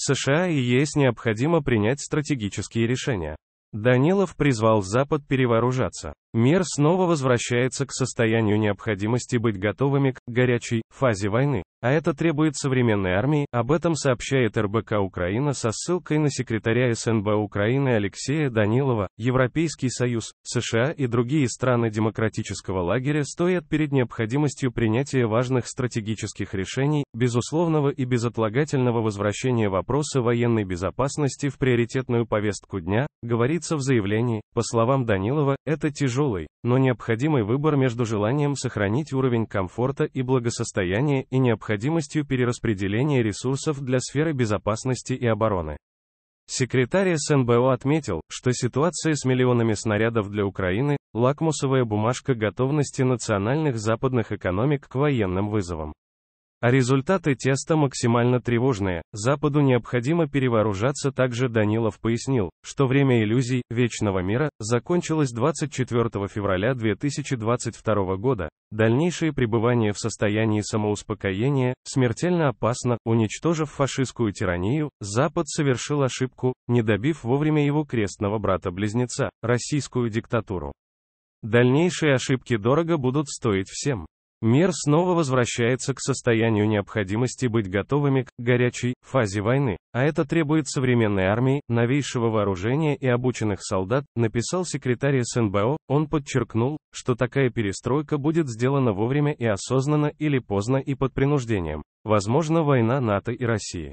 США и ЕС необходимо принять стратегические решения. Данилов призвал Запад перевооружаться. Мир снова возвращается к состоянию необходимости быть готовыми к горячей фазе войны, а это требует современной армии, об этом сообщает РБК Украина со ссылкой на секретаря СНБ Украины Алексея Данилова. Европейский Союз, США и другие страны демократического лагеря стоят перед необходимостью принятия важных стратегических решений, безусловного и безотлагательного возвращения вопроса военной безопасности в приоритетную повестку дня, говорится в заявлении. По словам Данилова, это тяжело тяжелый, но необходимый выбор между желанием сохранить уровень комфорта и благосостояния и необходимостью перераспределения ресурсов для сферы безопасности и обороны. Секретарь СНБО отметил, что ситуация с миллионами снарядов для Украины – лакмусовая бумажка готовности национальных западных экономик к военным вызовам. А результаты теста максимально тревожные. Западу необходимо перевооружаться. Также Данилов пояснил, что время иллюзий вечного мира закончилось 24 февраля 2022 года. Дальнейшее пребывание в состоянии самоуспокоения смертельно опасно. Уничтожив фашистскую тиранию, Запад совершил ошибку, не добив вовремя его крестного брата-близнеца, российскую диктатуру. Дальнейшие ошибки дорого будут стоить всем. Мир снова возвращается к состоянию необходимости быть готовыми к горячей фазе войны, а это требует современной армии, новейшего вооружения и обученных солдат, написал секретарь СНБО. Он подчеркнул, что такая перестройка будет сделана вовремя и осознанно или поздно и под принуждением. Возможно, война НАТО и России.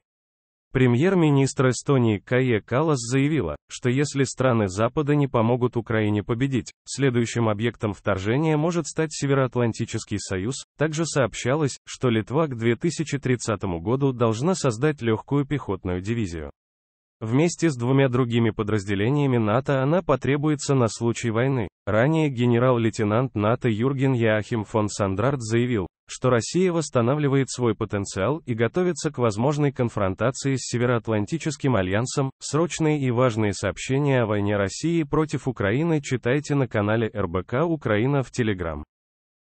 Премьер-министр Эстонии Кае Калас заявила, что если страны Запада не помогут Украине победить, следующим объектом вторжения может стать Североатлантический союз. Также сообщалось, что Литва к 2030 году должна создать легкую пехотную дивизию. Вместе с двумя другими подразделениями НАТО она потребуется на случай войны. Ранее генерал-лейтенант НАТО Юрген Яахим фон Сандрард заявил, что Россия восстанавливает свой потенциал и готовится к возможной конфронтации с Североатлантическим альянсом. Срочные и важные сообщения о войне России против Украины читайте на канале РБК Украина в Телеграм.